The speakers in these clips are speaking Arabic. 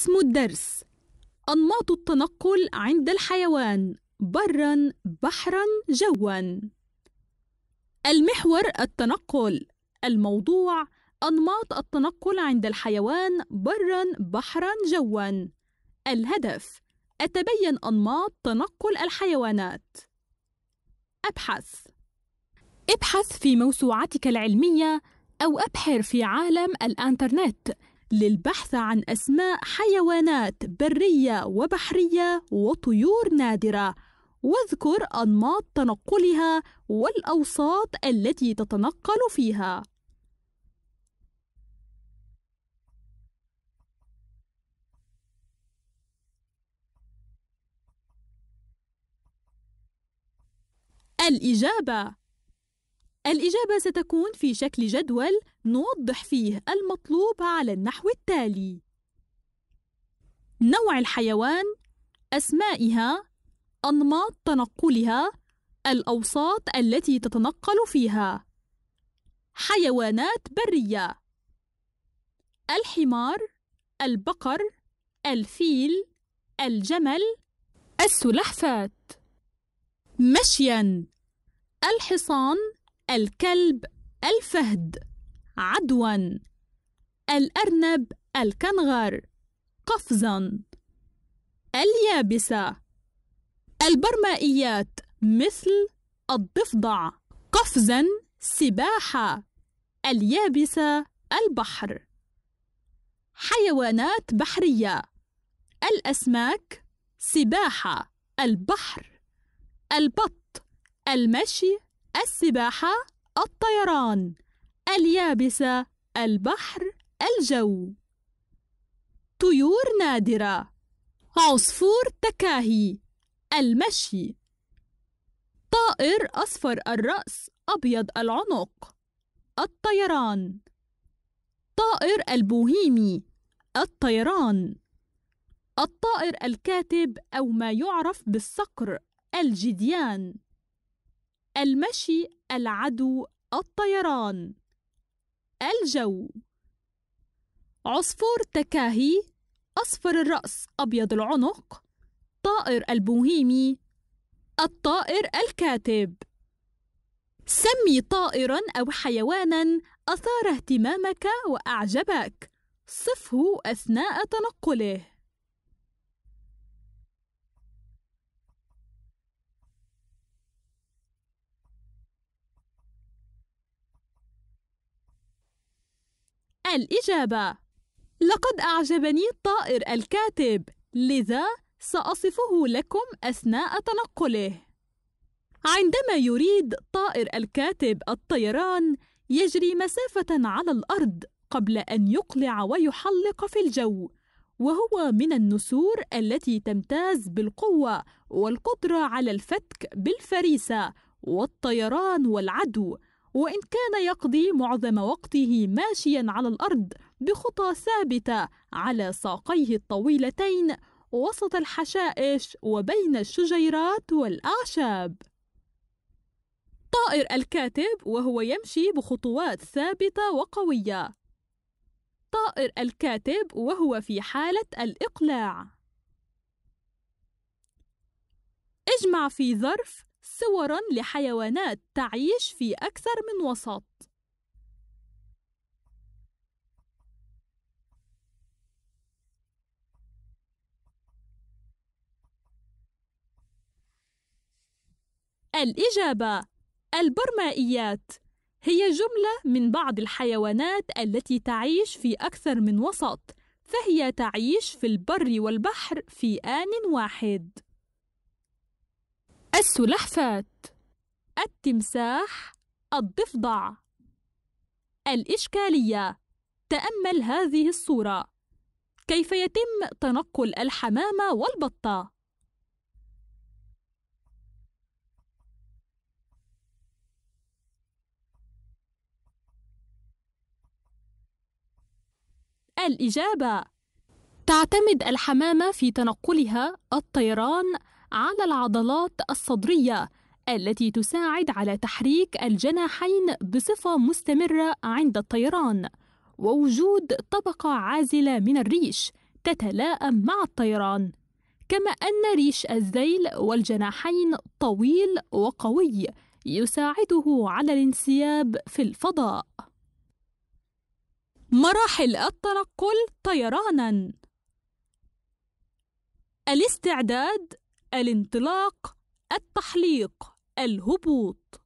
اسم الدرس أنماط التنقل عند الحيوان برا بحرا جوا المحور التنقل الموضوع أنماط التنقل عند الحيوان برا بحرا جوا الهدف أتبين أنماط تنقل الحيوانات أبحث ابحث في موسوعتك العلمية أو أبحر في عالم الإنترنت للبحث عن أسماء حيوانات برية وبحرية وطيور نادرة واذكر أنماط تنقلها والأوساط التي تتنقل فيها الإجابة الإجابة ستكون في شكل جدول نوضح فيه المطلوب على النحو التالي: نوع الحيوان، أسمائها، أنماط تنقلها، الأوساط التي تتنقل فيها. حيوانات برية: الحمار، البقر، الفيل، الجمل، السلحفاة. مشيًا: الحصان، الكلب الفهد عدوا الأرنب الكنغر قفزا اليابسة البرمائيات مثل الضفدع قفزا سباحة اليابسة البحر حيوانات بحرية الأسماك سباحة البحر البط المشي السباحة الطيران اليابسة البحر الجو طيور نادرة عصفور تكاهي المشي طائر أصفر الرأس أبيض العنق الطيران طائر البوهيمي الطيران الطائر الكاتب أو ما يعرف بالصقر الجديان المشي العدو الطيران الجو عصفور تكاهي أصفر الرأس أبيض العنق طائر البوهيمي الطائر الكاتب سمي طائرا أو حيوانا أثار اهتمامك وأعجبك صفه أثناء تنقله الإجابة لقد أعجبني الطائر الكاتب لذا سأصفه لكم أثناء تنقله عندما يريد طائر الكاتب الطيران يجري مسافة على الأرض قبل أن يقلع ويحلق في الجو وهو من النسور التي تمتاز بالقوة والقدرة على الفتك بالفريسة والطيران والعدو وإن كان يقضي معظم وقته ماشيا على الأرض بخطى ثابتة على ساقيه الطويلتين وسط الحشائش وبين الشجيرات والأعشاب. طائر الكاتب وهو يمشي بخطوات ثابتة وقوية. طائر الكاتب وهو في حالة الإقلاع. اجمع في ظرف صورا لحيوانات تعيش في أكثر من وسط الإجابة البرمائيات هي جملة من بعض الحيوانات التي تعيش في أكثر من وسط، فهي تعيش في البر والبحر في آن واحد. السلحفاة التمساح الضفدع الإشكالية تأمل هذه الصورة كيف يتم تنقل الحمامة والبطة الإجابة تعتمد الحمامة في تنقلها الطيران على العضلات الصدرية التي تساعد على تحريك الجناحين بصفة مستمرة عند الطيران ووجود طبقة عازلة من الريش تتلائم مع الطيران كما أن ريش الذيل والجناحين طويل وقوي يساعده على الانسياب في الفضاء مراحل التنقل طيرانا الاستعداد الانطلاق التحليق الهبوط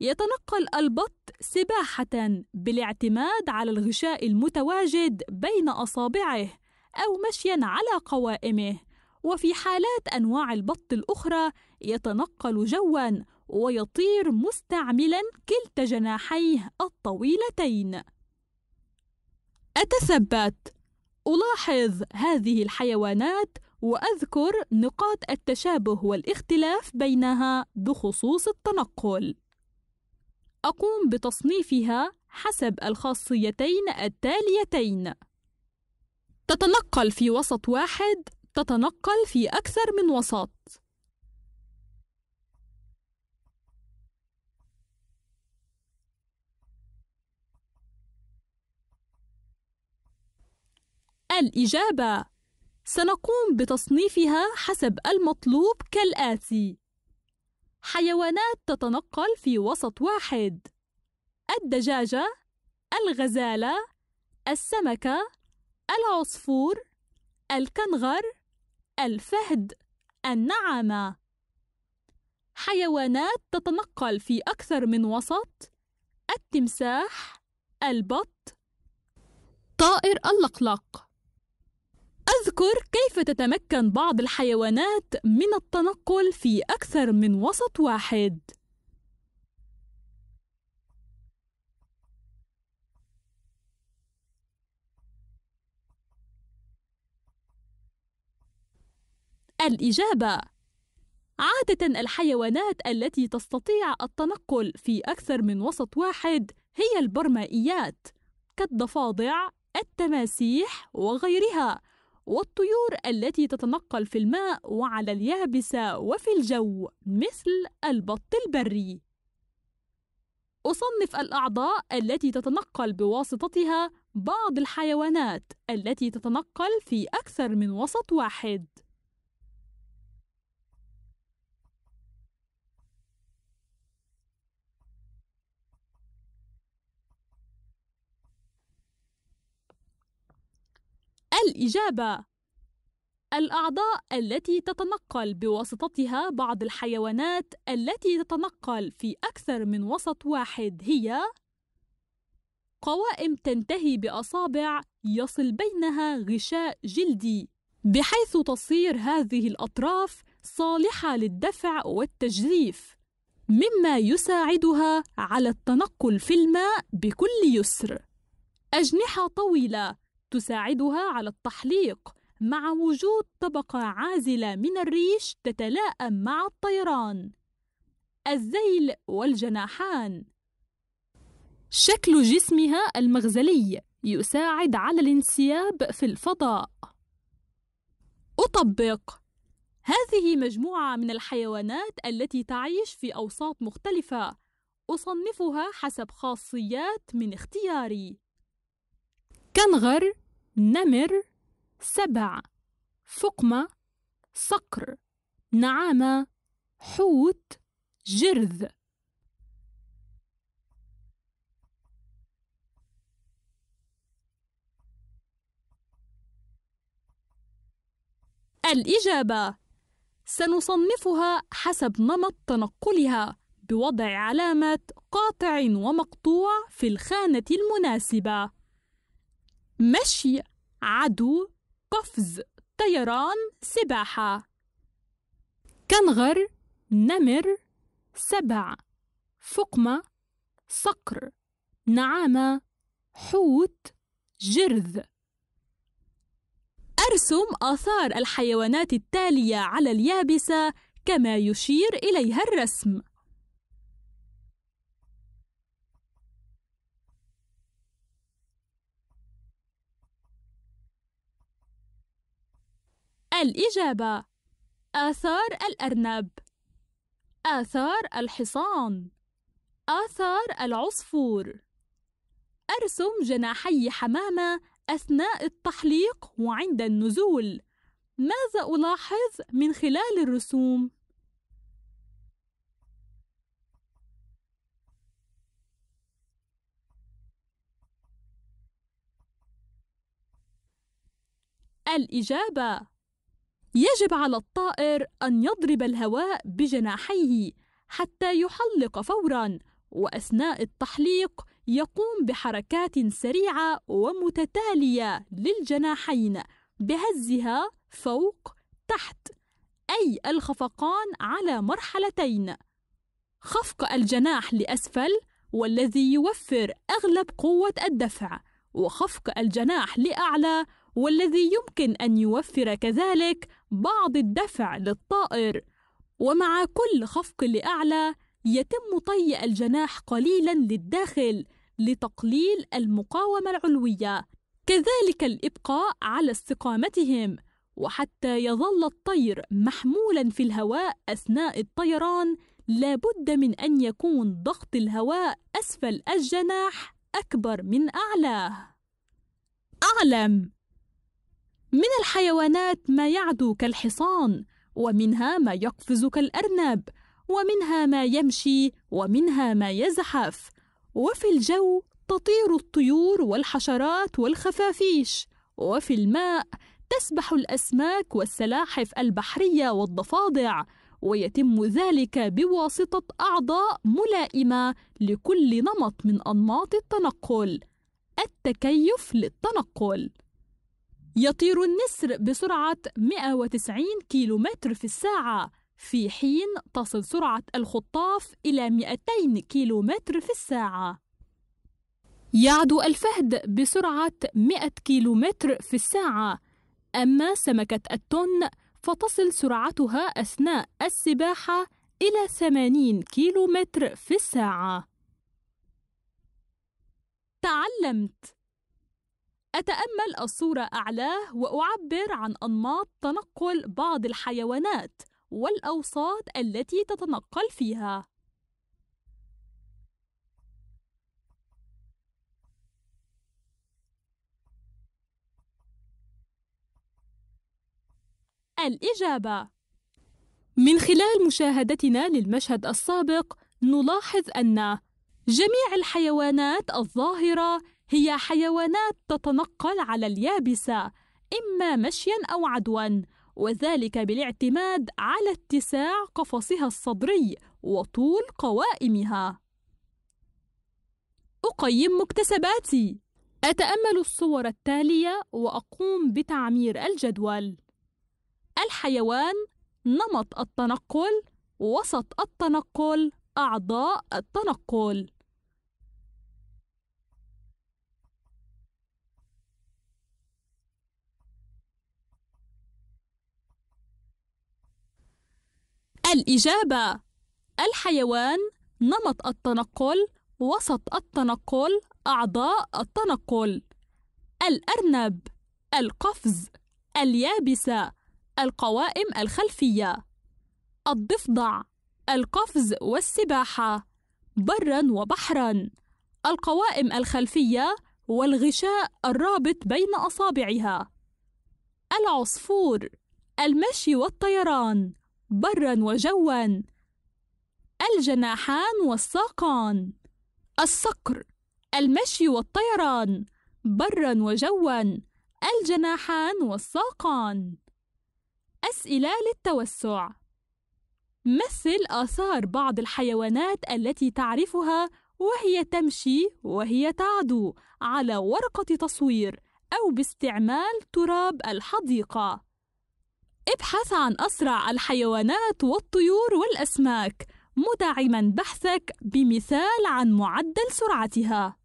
يتنقل البط سباحة بالاعتماد على الغشاء المتواجد بين أصابعه أو مشيا على قوائمه وفي حالات أنواع البط الأخرى يتنقل جوا ويطير مستعملا كلتا جناحيه الطويلتين أتثبت ألاحظ هذه الحيوانات وأذكر نقاط التشابه والاختلاف بينها بخصوص التنقل. أقوم بتصنيفها حسب الخاصيتين التاليتين: تتنقل في وسط واحد، تتنقل في أكثر من وسط. الإجابة سنقوم بتصنيفها حسب المطلوب كالآتي: حيوانات تتنقل في وسط واحد: الدجاجة، الغزالة، السمكة، العصفور، الكنغر، الفهد، النعامة. حيوانات تتنقل في أكثر من وسط: التمساح، البط، طائر اللقلق. أذكر كيف تتمكن بعض الحيوانات من التنقل في أكثر من وسط واحد. الإجابة عادة الحيوانات التي تستطيع التنقل في أكثر من وسط واحد هي البرمائيات كالضفادع، التماسيح وغيرها. والطيور التي تتنقل في الماء وعلى اليابسة وفي الجو مثل البط البري أصنف الأعضاء التي تتنقل بواسطتها بعض الحيوانات التي تتنقل في أكثر من وسط واحد الإجابة الأعضاء التي تتنقل بواسطتها بعض الحيوانات التي تتنقل في أكثر من وسط واحد هي قوائم تنتهي بأصابع يصل بينها غشاء جلدي بحيث تصير هذه الأطراف صالحة للدفع والتجريف، مما يساعدها على التنقل في الماء بكل يسر أجنحة طويلة تساعدها على التحليق مع وجود طبقة عازلة من الريش تتلائم مع الطيران الذيل والجناحان شكل جسمها المغزلي يساعد على الانسياب في الفضاء أطبق هذه مجموعة من الحيوانات التي تعيش في أوساط مختلفة أصنفها حسب خاصيات من اختياري كنغر نمر سبع فقمة صقر نعامة حوت جرذ الإجابة سنصنفها حسب نمط تنقلها بوضع علامة قاطع ومقطوع في الخانة المناسبة مشي عدو قفز طيران سباحة كنغر نمر سبع فقمة صقر نعامة حوت جرذ أرسم آثار الحيوانات التالية على اليابسة كما يشير إليها الرسم الإجابة آثار الأرنب آثار الحصان آثار العصفور أرسم جناحي حمامة أثناء التحليق وعند النزول ماذا ألاحظ من خلال الرسوم؟ الإجابة يجب على الطائر أن يضرب الهواء بجناحيه حتى يحلق فورا وأثناء التحليق يقوم بحركات سريعة ومتتالية للجناحين بهزها فوق تحت أي الخفقان على مرحلتين خفق الجناح لأسفل والذي يوفر أغلب قوة الدفع وخفق الجناح لأعلى والذي يمكن أن يوفر كذلك بعض الدفع للطائر ومع كل خفق لأعلى يتم طي الجناح قليلا للداخل لتقليل المقاومة العلوية كذلك الإبقاء على استقامتهم وحتى يظل الطير محمولا في الهواء أثناء الطيران لابد من أن يكون ضغط الهواء أسفل الجناح أكبر من أعلاه اعلم من الحيوانات ما يعدو كالحصان ومنها ما يقفز كالأرنب ومنها ما يمشي ومنها ما يزحف وفي الجو تطير الطيور والحشرات والخفافيش وفي الماء تسبح الأسماك والسلاحف البحرية والضفادع ويتم ذلك بواسطة أعضاء ملائمة لكل نمط من أنماط التنقل التكيف للتنقل يطير النسر بسرعة 190 كيلومتر في الساعة في حين تصل سرعة الخطاف إلى 200 كيلومتر في الساعة يعد الفهد بسرعة 100 كيلومتر في الساعة أما سمكة التون فتصل سرعتها أثناء السباحة إلى 80 كيلومتر في الساعة تعلمت أتأمل الصورة أعلاه وأعبر عن أنماط تنقل بعض الحيوانات والأوساط التي تتنقل فيها الإجابة من خلال مشاهدتنا للمشهد السابق نلاحظ أن جميع الحيوانات الظاهرة هي حيوانات تتنقل على اليابسة إما مشيا أو عدوا وذلك بالاعتماد على اتساع قفصها الصدري وطول قوائمها أقيم مكتسباتي أتأمل الصور التالية وأقوم بتعمير الجدول الحيوان نمط التنقل وسط التنقل أعضاء التنقل الإجابة الحيوان نمط التنقل وسط التنقل أعضاء التنقل الأرنب القفز اليابسة القوائم الخلفية الضفدع القفز والسباحة برا وبحرا القوائم الخلفية والغشاء الرابط بين أصابعها العصفور المشي والطيران برا وجوا الجناحان والساقان الصقر المشي والطيران برا وجوا الجناحان والساقان أسئلة للتوسع مثل آثار بعض الحيوانات التي تعرفها وهي تمشي وهي تعدو على ورقة تصوير أو باستعمال تراب الحديقة ابحث عن أسرع الحيوانات والطيور والأسماك مدعما بحثك بمثال عن معدل سرعتها